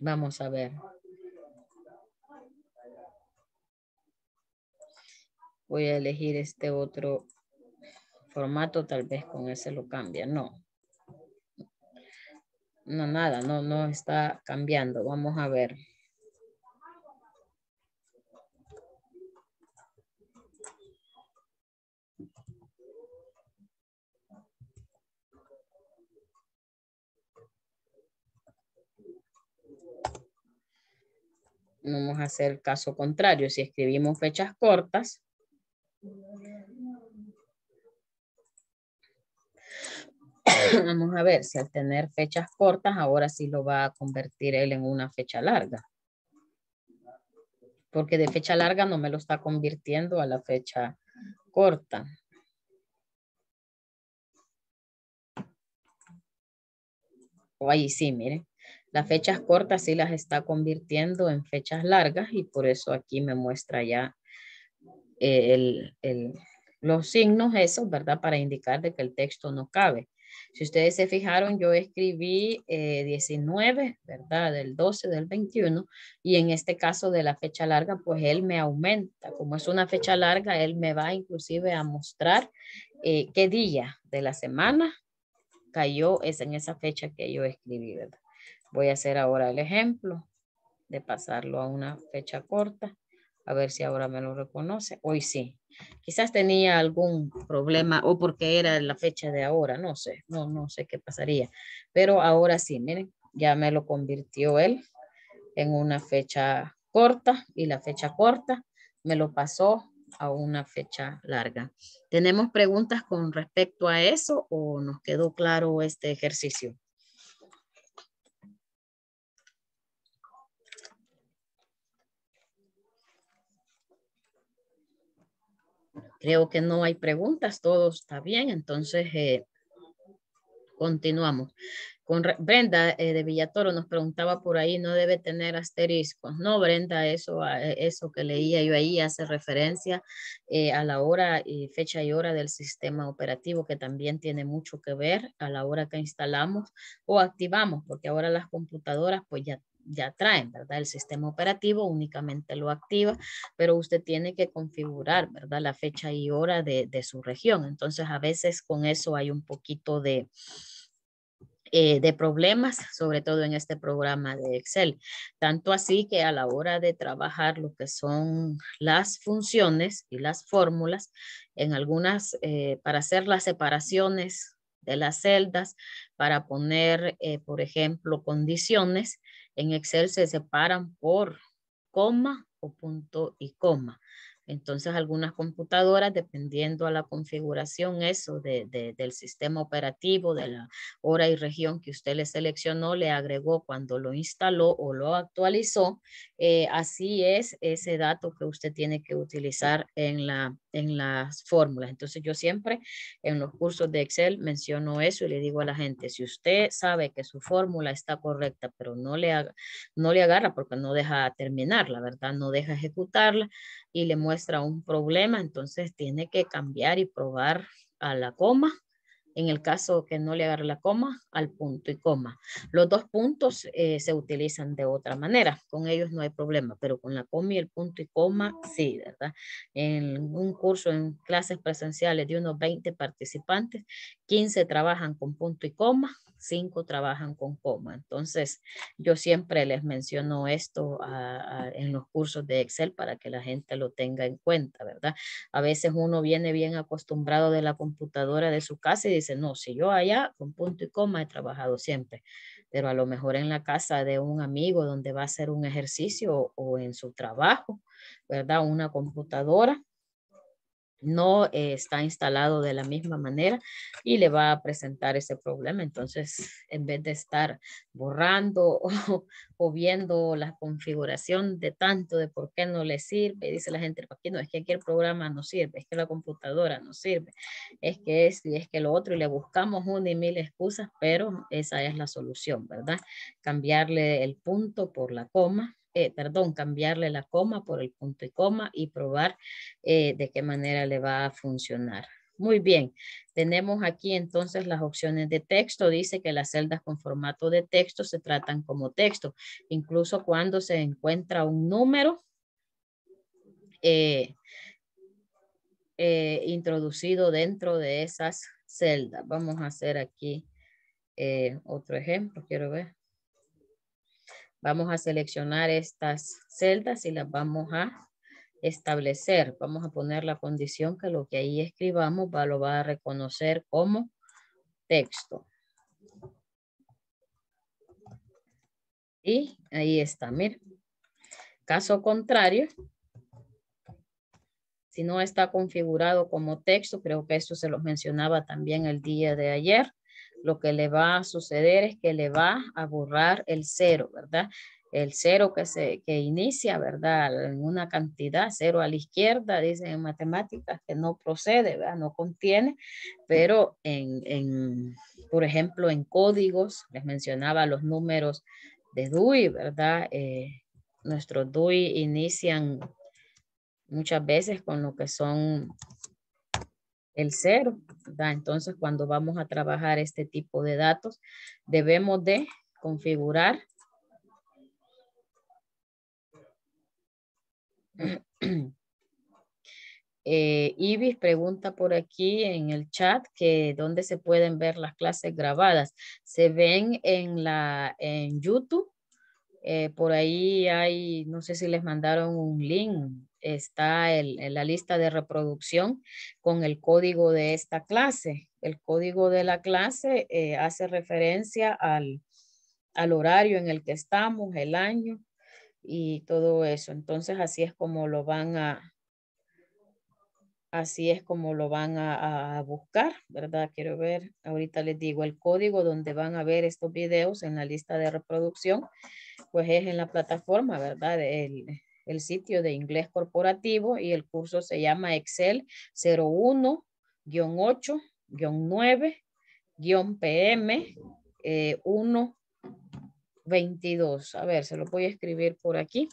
Speaker 1: vamos a ver. Voy a elegir este otro formato, tal vez con ese lo cambia. No. No, nada, no, no está cambiando. Vamos a ver. vamos a hacer caso contrario. Si escribimos fechas cortas, vamos a ver si al tener fechas cortas, ahora sí lo va a convertir él en una fecha larga. Porque de fecha larga no me lo está convirtiendo a la fecha corta. O ahí sí, miren. Las fechas cortas sí las está convirtiendo en fechas largas y por eso aquí me muestra ya eh, el, los signos esos, ¿verdad? Para indicar que el texto no cabe. Si ustedes se fijaron, yo escribí 19, eh, ¿verdad? Del 12, del 21, y en este caso de la fecha larga, pues él me aumenta. Como es una fecha larga, él me va inclusive a mostrar eh, qué día de la semana cayó es en esa fecha que yo escribí, ¿verdad? Voy a hacer ahora el ejemplo de pasarlo a una fecha corta. A ver si ahora me lo reconoce. Hoy sí. Quizás tenía algún problema o porque era la fecha de ahora. No sé. No, no sé qué pasaría. Pero ahora sí, miren. Ya me lo convirtió él en una fecha corta y la fecha corta me lo pasó a una fecha larga. ¿Tenemos preguntas con respecto a eso o nos quedó claro este ejercicio? Creo que no hay preguntas, todo está bien, entonces eh, continuamos. Con Brenda eh, de Villatoro nos preguntaba por ahí, no debe tener asteriscos. No, Brenda, eso, ah, eh, eso que leía yo ahí hace referencia a la hora y fecha y hora del sistema operativo, que también tiene mucho que ver a la hora que instalamos o activamos, porque ahora las computadoras pues ya ya traen, ¿verdad? El sistema operativo únicamente lo activa, pero usted tiene que configurar, ¿verdad? La fecha y hora de, su región. Entonces, a veces con eso hay un poquito de, eh, de problemas, sobre todo en este programa de Excel. Tanto así que a la hora de trabajar lo que son las funciones y las fórmulas, en algunas, eh, para hacer las separaciones de las celdas, para poner, eh, por ejemplo, condiciones, en Excel se separan por coma o punto y coma. Entonces, algunas computadoras, dependiendo a la configuración, eso de, del sistema operativo, de la hora y región que usted le seleccionó, le agregó cuando lo instaló o lo actualizó, eh, así es ese dato que usted tiene que utilizar en, la, en las fórmulas. Entonces, yo siempre en los cursos de Excel menciono eso y le digo a la gente, si usted sabe que su fórmula está correcta, pero no le, haga, no le agarra porque no deja terminarla, ¿verdad? No deja ejecutarla y le muestra un problema, entonces tiene que cambiar y probar a la coma. En el caso que no le agarre la coma, al punto y coma. Los dos puntos eh, se utilizan de otra manera. Con ellos no hay problema, pero con la coma y el punto y coma, sí, ¿verdad? En un curso, en clases presenciales de unos 20 participantes, 15 trabajan con punto y coma, cinco trabajan con coma. Entonces, yo siempre les menciono esto en los cursos de Excel para que la gente lo tenga en cuenta, ¿verdad? A veces uno viene bien acostumbrado de la computadora de su casa y dice, no, si yo allá con punto y coma he trabajado siempre, pero a lo mejor en la casa de un amigo donde va a hacer un ejercicio o en su trabajo, ¿verdad? Una computadora no está instalado de la misma manera y le va a presentar ese problema. Entonces, en vez de estar borrando o, viendo la configuración de tanto de por qué no le sirve, dice la gente, aquí no, es que aquí el programa no sirve, es que la computadora no sirve, es que es y es que lo otro, y le buscamos una y mil excusas, pero esa es la solución, ¿verdad? Cambiarle el punto por la coma, eh, perdón, cambiarle la coma por el punto y coma y probar eh, de qué manera le va a funcionar. Muy bien, tenemos aquí entonces las opciones de texto. Dice que las celdas con formato de texto se tratan como texto. Incluso cuando se encuentra un número eh, introducido dentro de esas celdas. Vamos a hacer aquí otro ejemplo, quiero ver. Vamos a seleccionar estas celdas y las vamos a establecer. Vamos a poner la condición que lo que ahí escribamos va, lo va a reconocer como texto. Y ahí está, mira. Caso contrario, si no está configurado como texto, creo que esto se lo mencionaba también el día de ayer, lo que le va a suceder es que le va a borrar el cero, ¿verdad? El cero que, se, inicia, ¿verdad? En una cantidad, cero a la izquierda, dicen en matemáticas que no procede, ¿verdad? No contiene, pero en, en, por ejemplo, en códigos, les mencionaba los números de DUI, ¿verdad? Eh, nuestros DUI inician muchas veces con lo que son el cero. ¿verdad? Entonces, cuando vamos a trabajar este tipo de datos, debemos de configurar eh, Ibis pregunta por aquí en el chat que dónde se pueden ver las clases grabadas. Se ven en, la, en YouTube. Eh, por ahí hay, no sé si les mandaron un link está en la lista de reproducción con el código de esta clase. El código de la clase eh, hace referencia al, al horario en el que estamos, el año y todo eso. Entonces así es como lo van a, así es como lo van a, buscar, ¿verdad? Quiero ver, ahorita les digo, el código donde van a ver estos videos en la lista de reproducción, pues es en la plataforma, ¿verdad? El, el sitio de inglés corporativo y el curso se llama Excel 01-8-9-PM 122. Eh, a ver, se lo voy a escribir por aquí.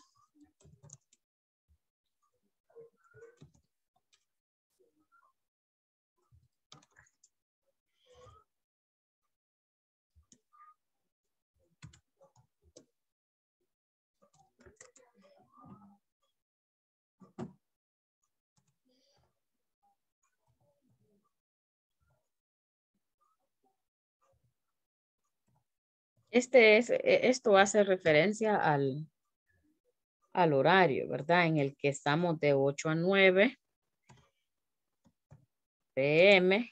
Speaker 1: Este e, esto hace referencia al, al horario, ¿verdad? En el que estamos de 8 a 9 pm.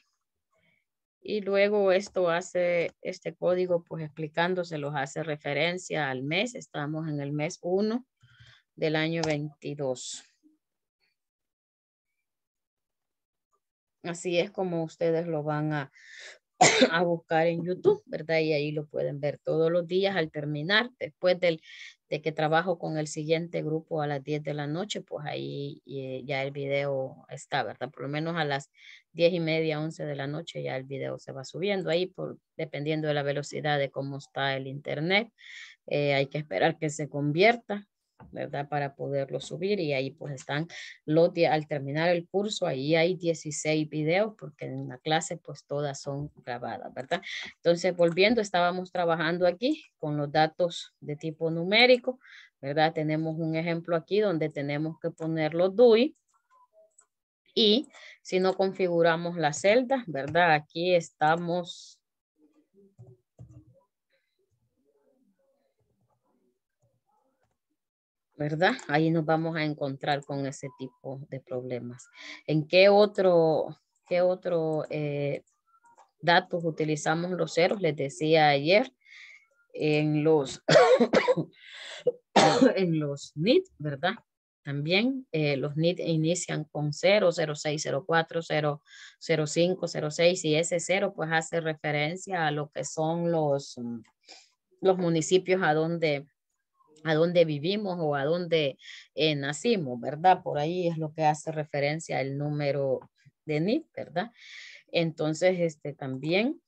Speaker 1: Y luego esto hace, este código, pues explicándose, los hace referencia al mes. Estamos en el mes 1 del año 22. Así es como ustedes lo van a a buscar en YouTube, ¿verdad? Y ahí lo pueden ver todos los días al terminar, después del, de que trabajo con el siguiente grupo a las 10 de la noche, pues ahí eh, ya el video está, ¿verdad? Por lo menos a las 10 y media, 11 de la noche ya el video se va subiendo ahí, por, dependiendo de la velocidad de cómo está el internet. Eh, hay que esperar que se convierta ¿verdad? Para poderlo subir y ahí pues están los, al terminar el curso, ahí hay 16 videos porque en la clase pues todas son grabadas, ¿verdad? Entonces, volviendo, estábamos trabajando aquí con los datos de tipo numérico, ¿verdad? Tenemos un ejemplo aquí donde tenemos que poner los DUI y si no configuramos la celda, ¿verdad? Aquí estamos ¿verdad? Ahí nos vamos a encontrar con ese tipo de problemas. ¿En qué otro, qué otro eh, datos utilizamos los ceros? Les decía ayer en los, en ¿verdad? También eh, los NID inician con 0, 06, 04, 0, 05, 06 y ese 0 pues hace referencia a lo que son los, los municipios a donde a dónde vivimos o a dónde eh, nacimos, ¿verdad? Por ahí es lo que hace referencia el número de NIT, ¿verdad? Entonces, este, también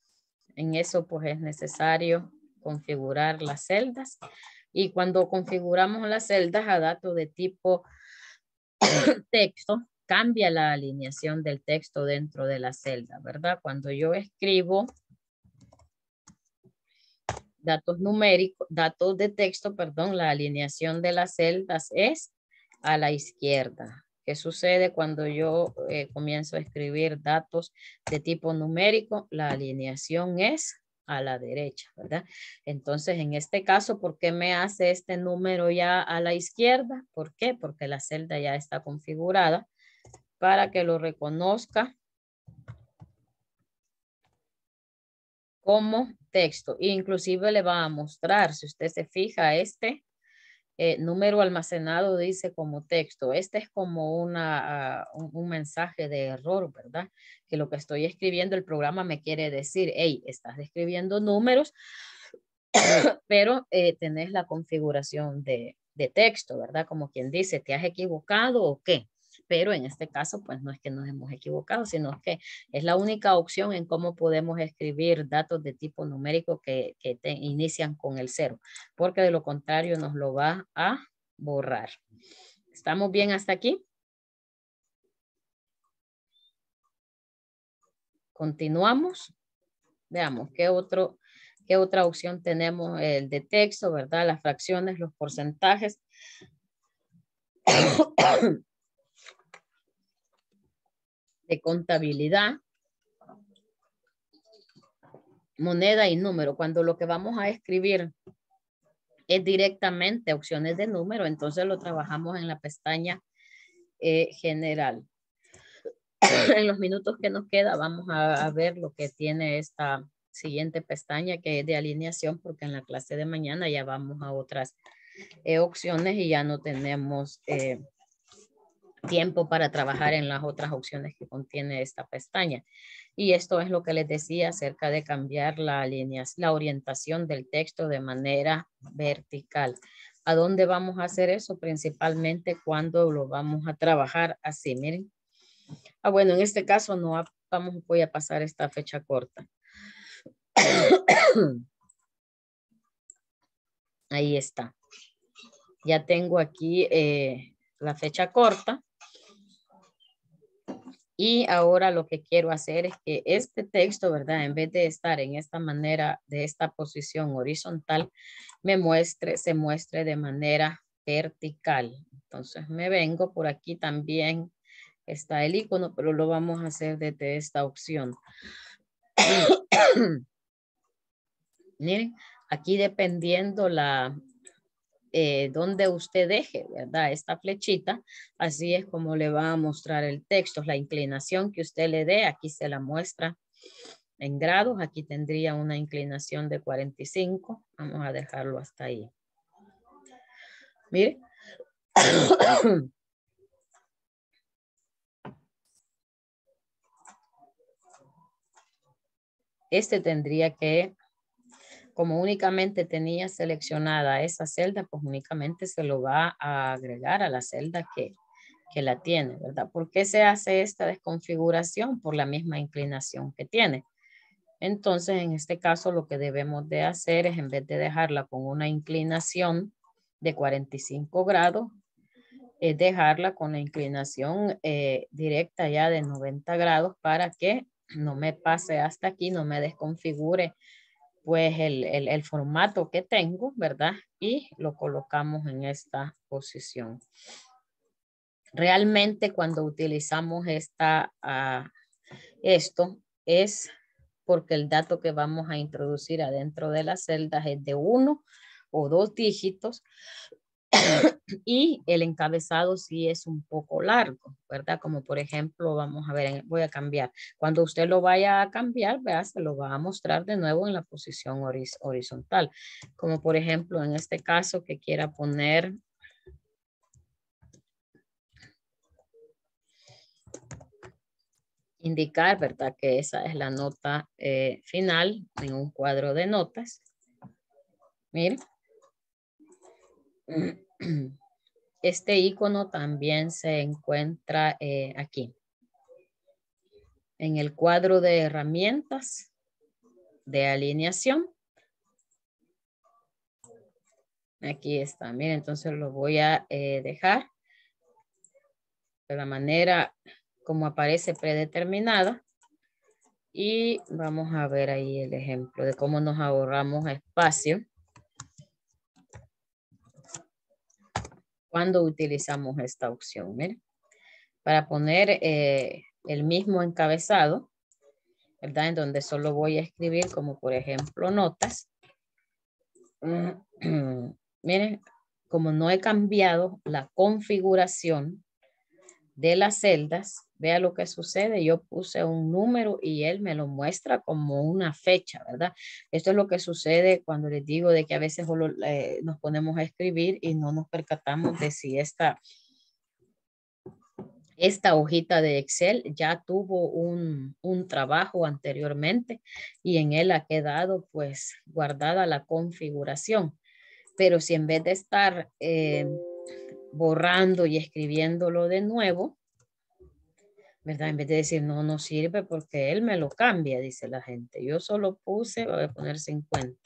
Speaker 1: en eso pues es necesario configurar las celdas y cuando configuramos las celdas a datos de tipo texto, cambia la alineación del texto dentro de la celda, ¿verdad? Cuando yo escribo datos numéricos, datos de texto, perdón, la alineación de las celdas es a la izquierda. ¿Qué sucede cuando yo eh, comienzo a escribir datos de tipo numérico? La alineación es a la derecha, ¿verdad? Entonces, en este caso, ¿por qué me hace este número ya a la izquierda? ¿Por qué? Porque la celda ya está configurada para que lo reconozca como texto. Inclusive le va a mostrar, si usted se fija, este eh, número almacenado dice como texto. Este es como una, ah, un, mensaje de error, ¿verdad? Que lo que estoy escribiendo, el programa me quiere decir, hey, estás escribiendo números, pero eh, tenés la configuración de, de texto, ¿verdad? Como quien dice, ¿te has equivocado o qué? pero en este caso, pues no es que nos hemos equivocado, sino que es la única opción en cómo podemos escribir datos de tipo numérico que, inician con el cero, porque de lo contrario nos lo va a borrar. ¿Estamos bien hasta aquí? Continuamos. Veamos qué qué otra opción tenemos, el de texto, ¿verdad? Las fracciones, los porcentajes. de contabilidad, moneda y número. Cuando lo que vamos a escribir es directamente opciones de número, entonces lo trabajamos en la pestaña eh, general. en los minutos que nos queda vamos a, ver lo que tiene esta siguiente pestaña que es de alineación porque en la clase de mañana ya vamos a otras eh, opciones y ya no tenemos eh, tiempo para trabajar en las otras opciones que contiene esta pestaña. Y esto es lo que les decía acerca de cambiar la, la orientación del texto de manera vertical. ¿A dónde vamos a hacer eso? Principalmente cuando lo vamos a trabajar así, miren. Ah, bueno, en este caso no vamos, voy a pasar esta fecha corta. Ahí está. Ya tengo aquí eh, la fecha corta y ahora lo que quiero hacer es que este texto, ¿verdad? En vez de estar en esta manera, de esta posición horizontal, me muestre, se muestre de manera vertical. Entonces me vengo por aquí también está el icono, pero lo vamos a hacer desde esta opción. Miren, aquí dependiendo la, eh, donde usted deje, ¿verdad? Esta flechita, así es como le va a mostrar el texto, la inclinación que usted le dé, aquí se la muestra en grados, aquí tendría una inclinación de 45, vamos a dejarlo hasta ahí. Mire. Este tendría que como únicamente tenía seleccionada esa celda, pues únicamente se lo va a agregar a la celda que, la tiene, ¿verdad? ¿Por qué se hace esta desconfiguración? Por la misma inclinación que tiene. Entonces, en este caso, lo que debemos de hacer es, en vez de dejarla con una inclinación de 45 grados, es dejarla con la inclinación eh, directa ya de 90 grados para que no me pase hasta aquí, no me desconfigure pues el, formato que tengo, ¿verdad? Y lo colocamos en esta posición. Realmente cuando utilizamos esta, ah, esto es porque el dato que vamos a introducir adentro de las celdas es de uno o dos dígitos y el encabezado sí es un poco largo, ¿verdad? Como por ejemplo, vamos a ver, voy a cambiar. Cuando usted lo vaya a cambiar, vea, se lo va a mostrar de nuevo en la posición horizontal. Como por ejemplo, en este caso que quiera poner... Indicar, ¿verdad? Que esa es la nota eh, final en un cuadro de notas. Miren Este icono también se encuentra eh, aquí. En el cuadro de herramientas de alineación. Aquí está, miren, entonces lo voy a eh, dejar de la manera como aparece predeterminada. Y vamos a ver ahí el ejemplo de cómo nos ahorramos espacio. cuando utilizamos esta opción. para poner eh, el mismo encabezado, ¿verdad? En donde solo voy a escribir como por ejemplo notas. Miren, como no he cambiado la configuración de las celdas, vea lo que sucede, yo puse un número y él me lo muestra como una fecha, ¿verdad? Esto es lo que sucede cuando les digo de que a veces eh, nos ponemos a escribir y no nos percatamos de si esta, esta hojita de Excel ya tuvo un, un trabajo anteriormente y en él ha quedado pues guardada la configuración. Pero si en vez de estar... Eh, borrando y escribiéndolo de nuevo, ¿verdad? En vez de decir, no, no sirve porque él me lo cambia, dice la gente. Yo solo puse, voy a poner 50.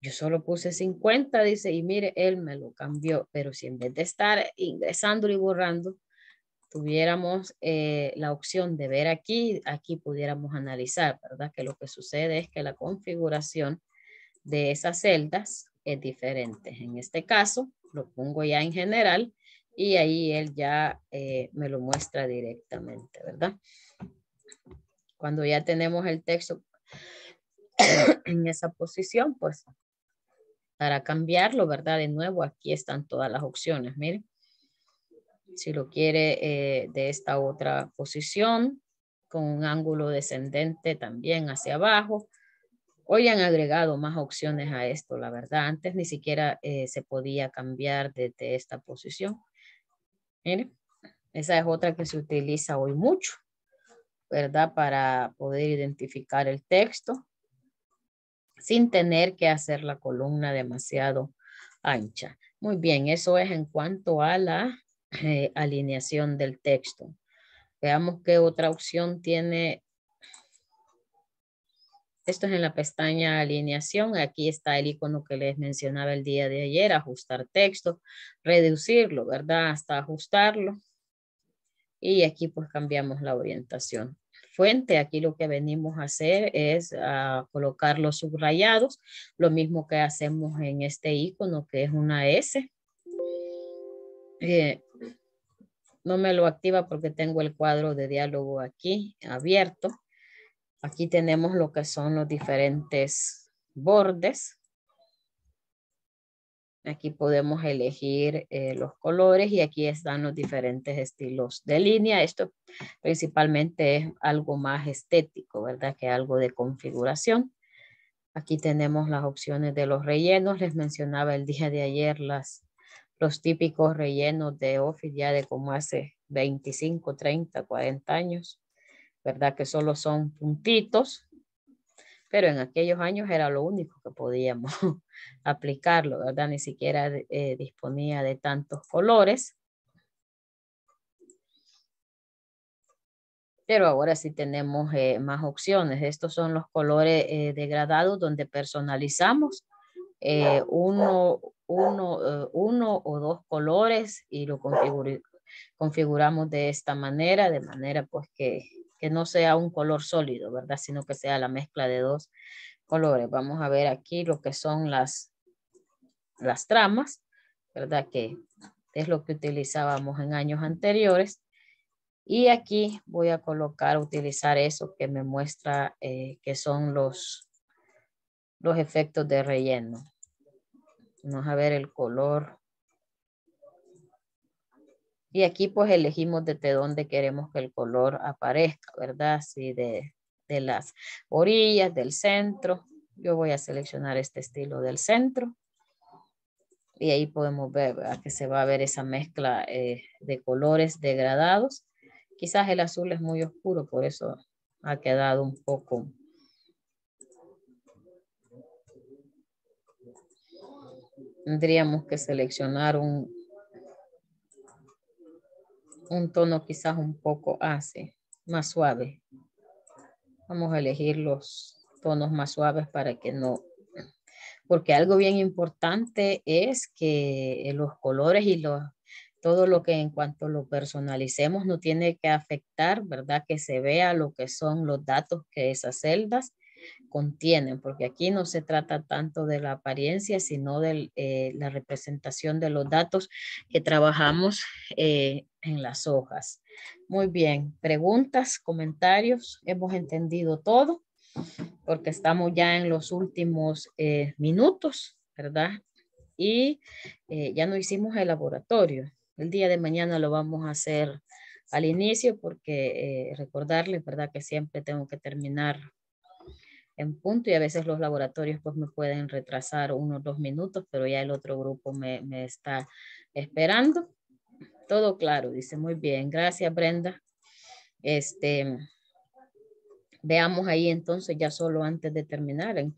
Speaker 1: Yo solo puse 50, dice, y mire, él me lo cambió. Pero si en vez de estar ingresando y borrando, tuviéramos eh, la opción de ver aquí, aquí pudiéramos analizar, ¿verdad? Que lo que sucede es que la configuración de esas celdas es diferente. En este caso, lo pongo ya en general y ahí él ya eh, me lo muestra directamente, ¿verdad? Cuando ya tenemos el texto en esa posición, pues para cambiarlo, ¿verdad? De nuevo, aquí están todas las opciones, miren. Si lo quiere eh, de esta otra posición, con un ángulo descendente también hacia abajo, Hoy han agregado más opciones a esto, la verdad. Antes ni siquiera eh, se podía cambiar desde esta posición. esa es otra que se utiliza hoy mucho, ¿verdad? Para poder identificar el texto sin tener que hacer la columna demasiado ancha. Muy bien, eso es en cuanto a la eh, alineación del texto. Veamos qué otra opción tiene esto es en la pestaña alineación. Aquí está el icono que les mencionaba el día de ayer, ajustar texto, reducirlo, ¿verdad? Hasta ajustarlo. Y aquí pues cambiamos la orientación. Fuente, aquí lo que venimos a hacer es a ah, colocar los subrayados, lo mismo que hacemos en este icono que es una S. Eh, no me lo activa porque tengo el cuadro de diálogo aquí abierto Aquí tenemos lo que son los diferentes bordes. Aquí podemos elegir eh, los colores y aquí están los diferentes estilos de línea. Esto principalmente es algo más estético, ¿verdad? Que algo de configuración. Aquí tenemos las opciones de los rellenos. Les mencionaba el día de ayer las, los típicos rellenos de Office ya de como hace 25, 30, 40 años. ¿verdad? Que solo son puntitos, pero en aquellos años era lo único que podíamos aplicarlo, ¿verdad? Ni siquiera eh, disponía de tantos colores. Pero ahora sí tenemos eh, más opciones. Estos son los colores eh, degradados donde personalizamos uno, uno, uno o dos colores y lo configuramos de esta manera, de manera pues que que no sea un color sólido, ¿verdad? Sino que sea la mezcla de dos colores. Vamos a ver aquí lo que son las, las tramas, ¿verdad? Que es lo que utilizábamos en años anteriores. Y aquí voy a colocar, utilizar eso que me muestra eh, que son los, los efectos de relleno. Vamos a ver el color y aquí pues elegimos desde dónde queremos que el color aparezca, ¿verdad? si de, las orillas, del centro. Yo voy a seleccionar este estilo del centro. Y ahí podemos ver ¿verdad? que se va a ver esa mezcla eh, de colores degradados. Quizás el azul es muy oscuro, por eso ha quedado un poco tendríamos que seleccionar un, un tono quizás un poco hace más suave. Vamos a elegir los tonos más suaves para que no... Porque algo bien importante es que los colores y los, todo lo que en cuanto lo personalicemos no tiene que afectar, ¿verdad? Que se vea lo que son los datos que esas celdas contienen, porque aquí no se trata tanto de la apariencia, sino de eh, la representación de los datos que trabajamos eh, en las hojas. Muy bien, preguntas, comentarios, hemos entendido todo, porque estamos ya en los últimos eh, minutos, ¿verdad? Y ya no hicimos el laboratorio. El día de mañana lo vamos a hacer al inicio porque eh, recordarles, ¿verdad? Que siempre tengo que terminar en punto y a veces los laboratorios pues me pueden retrasar unos dos minutos, pero ya el otro grupo me, está esperando. Todo claro, dice muy bien, gracias Brenda. Este, veamos ahí entonces ya solo antes de terminar en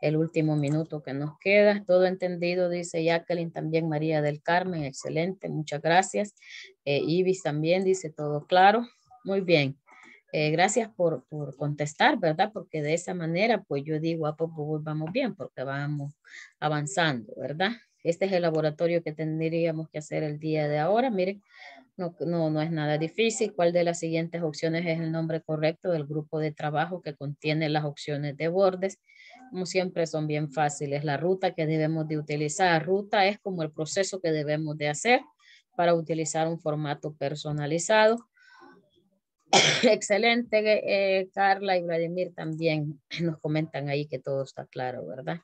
Speaker 1: el último minuto que nos queda. Todo entendido, dice Jacqueline, también María del Carmen, excelente, muchas gracias. Eh, Ibis también dice todo claro. Muy bien. Eh, gracias por, contestar, ¿verdad? Porque de esa manera, pues yo digo, a ah, poco pues, pues, vamos bien, porque vamos avanzando, ¿verdad? Este es el laboratorio que tendríamos que hacer el día de ahora. Miren, no, no, no es nada difícil. ¿Cuál de las siguientes opciones es el nombre correcto del grupo de trabajo que contiene las opciones de bordes? Como siempre son bien fáciles. La ruta que debemos de utilizar. Ruta es como el proceso que debemos de hacer para utilizar un formato personalizado Excelente, eh, Carla y Vladimir también nos comentan ahí que todo está claro, ¿verdad?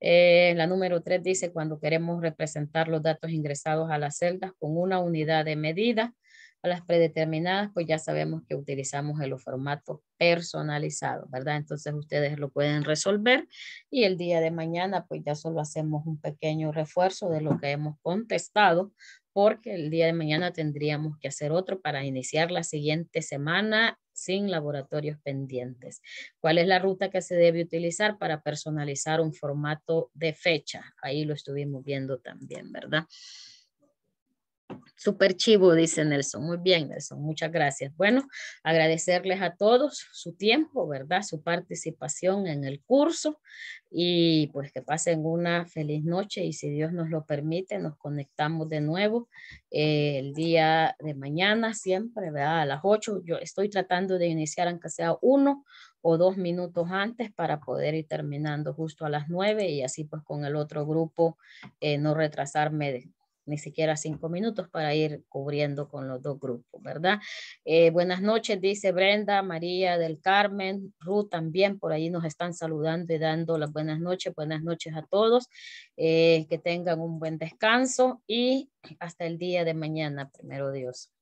Speaker 1: Eh, la número 3 dice, cuando queremos representar los datos ingresados a las celdas con una unidad de medida, a las predeterminadas, pues ya sabemos que utilizamos en los formatos personalizados, ¿verdad? Entonces ustedes lo pueden resolver y el día de mañana pues ya solo hacemos un pequeño refuerzo de lo que hemos contestado porque el día de mañana tendríamos que hacer otro para iniciar la siguiente semana sin laboratorios pendientes. ¿Cuál es la ruta que se debe utilizar para personalizar un formato de fecha? Ahí lo estuvimos viendo también, ¿verdad? Super chivo, dice Nelson. Muy bien, Nelson. Muchas gracias. Bueno, agradecerles a todos su tiempo, ¿verdad? Su participación en el curso y pues que pasen una feliz noche y si Dios nos lo permite, nos conectamos de nuevo eh, el día de mañana, siempre, ¿verdad? A las 8. Yo estoy tratando de iniciar, aunque sea uno o dos minutos antes para poder ir terminando justo a las 9 y así pues con el otro grupo eh, no retrasarme de, ni siquiera cinco minutos para ir cubriendo con los dos grupos, ¿verdad? Eh, buenas noches, dice Brenda, María del Carmen, Ruth también, por ahí nos están saludando y dando las buenas noches, buenas noches a todos, eh, que tengan un buen descanso y hasta el día de mañana, primero Dios.